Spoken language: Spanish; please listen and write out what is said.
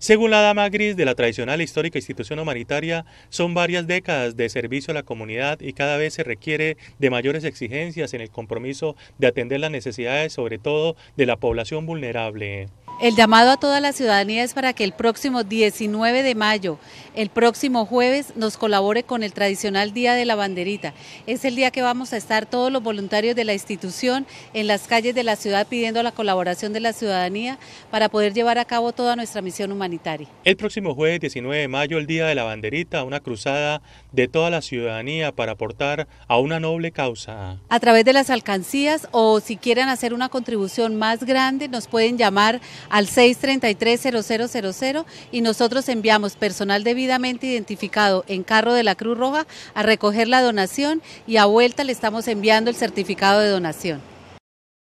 Según la dama gris de la tradicional histórica institución humanitaria, son varias décadas de servicio a la comunidad y cada vez se requiere de mayores exigencias en el compromiso de atender las necesidades, sobre todo de la población vulnerable. El llamado a toda la ciudadanía es para que el próximo 19 de mayo, el próximo jueves, nos colabore con el tradicional Día de la Banderita. Es el día que vamos a estar todos los voluntarios de la institución en las calles de la ciudad pidiendo la colaboración de la ciudadanía para poder llevar a cabo toda nuestra misión humanitaria. El próximo jueves 19 de mayo, el Día de la Banderita, una cruzada de toda la ciudadanía para aportar a una noble causa. A través de las alcancías o si quieren hacer una contribución más grande, nos pueden llamar al 633-0000 y nosotros enviamos personal debidamente identificado en carro de la Cruz Roja a recoger la donación y a vuelta le estamos enviando el certificado de donación.